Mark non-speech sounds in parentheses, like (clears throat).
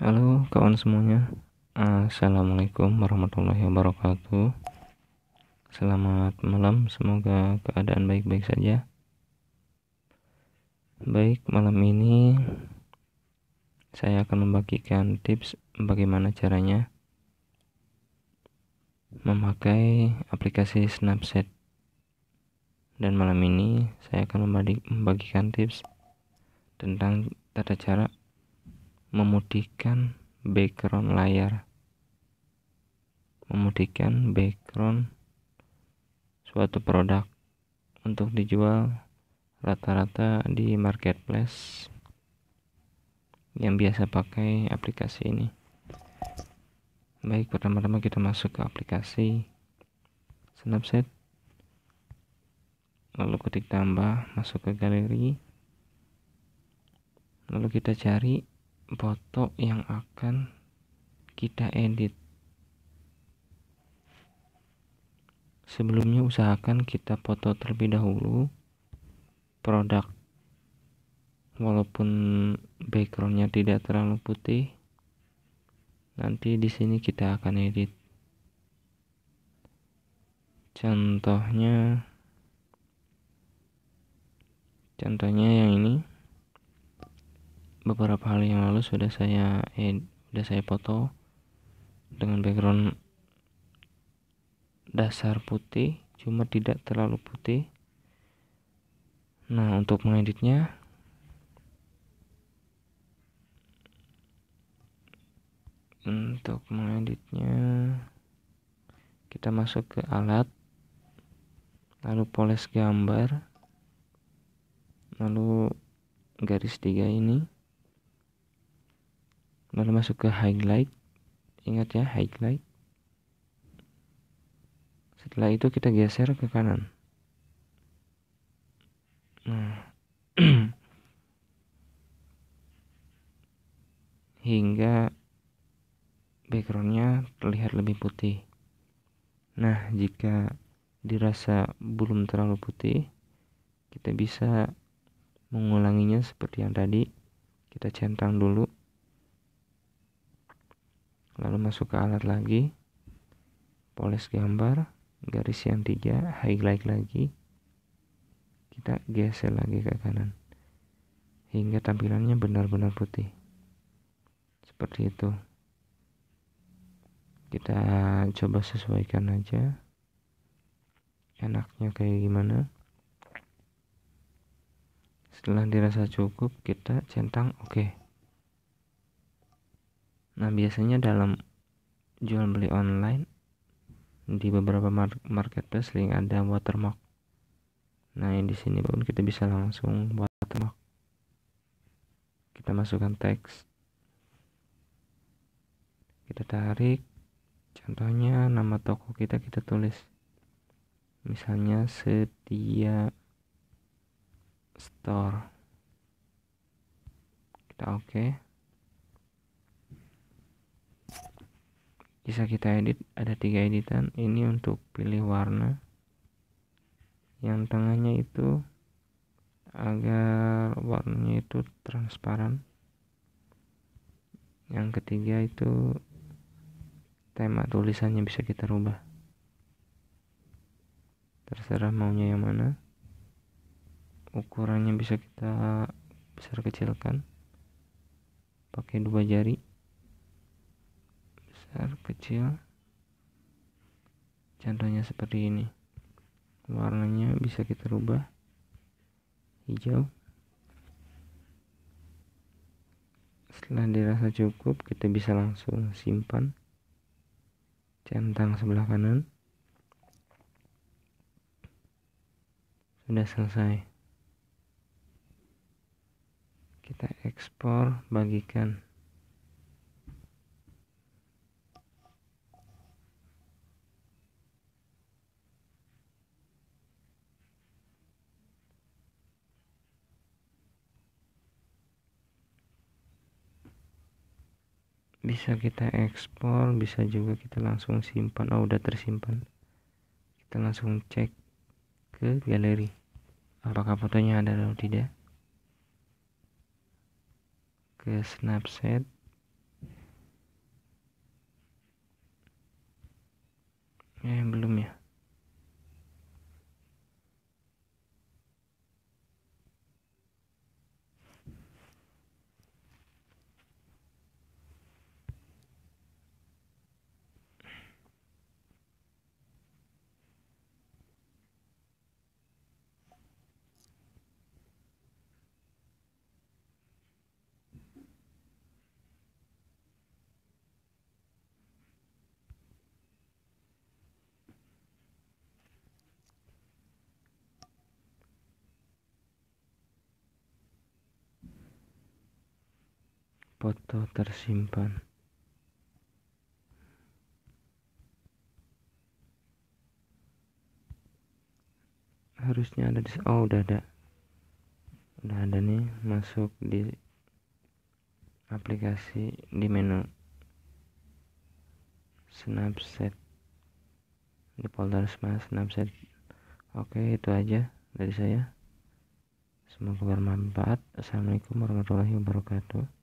Halo kawan semuanya Assalamualaikum warahmatullahi wabarakatuh Selamat malam Semoga keadaan baik-baik saja Baik malam ini Saya akan membagikan tips Bagaimana caranya Memakai aplikasi Snapchat Dan malam ini Saya akan membagikan tips Tentang tata cara memutihkan background layar memutihkan background suatu produk untuk dijual rata-rata di marketplace yang biasa pakai aplikasi ini baik pertama-tama kita masuk ke aplikasi snapset lalu ketik tambah masuk ke galeri lalu kita cari foto yang akan kita edit sebelumnya usahakan kita foto terlebih dahulu produk walaupun backgroundnya tidak terlalu putih nanti di sini kita akan edit contohnya contohnya yang ini beberapa hal yang lalu sudah saya sudah saya foto dengan background dasar putih cuma tidak terlalu putih nah untuk mengeditnya untuk mengeditnya kita masuk ke alat lalu poles gambar lalu garis tiga ini lalu masuk ke highlight ingat ya highlight setelah itu kita geser ke kanan nah (clears throat) hingga backgroundnya terlihat lebih putih nah jika dirasa belum terlalu putih kita bisa mengulanginya seperti yang tadi kita centang dulu lalu masuk ke alat lagi poles gambar garis yang tiga highlight lagi kita geser lagi ke kanan hingga tampilannya benar-benar putih seperti itu kita coba sesuaikan aja enaknya kayak gimana setelah dirasa cukup kita centang oke okay. Nah, biasanya dalam jual beli online di beberapa marketplace sering ada watermark. Nah, yang di sini pun kita bisa langsung watermark. Kita masukkan teks. Kita tarik contohnya nama toko kita kita tulis. Misalnya setia store. Kita oke. Okay. bisa kita edit ada tiga editan ini untuk pilih warna yang tengahnya itu agar warnanya itu transparan yang ketiga itu tema tulisannya bisa kita rubah terserah maunya yang mana ukurannya bisa kita besar kecilkan pakai dua jari besar kecil contohnya seperti ini warnanya bisa kita rubah hijau setelah dirasa cukup kita bisa langsung simpan centang sebelah kanan sudah selesai kita ekspor bagikan bisa kita ekspor bisa juga kita langsung simpan oh udah tersimpan kita langsung cek ke galeri apakah fotonya ada atau tidak ke snapset eh belum foto tersimpan harusnya ada di oh udah ada udah ada nih masuk di aplikasi di menu snapset di folder snapset oke itu aja dari saya semoga bermanfaat assalamualaikum warahmatullahi wabarakatuh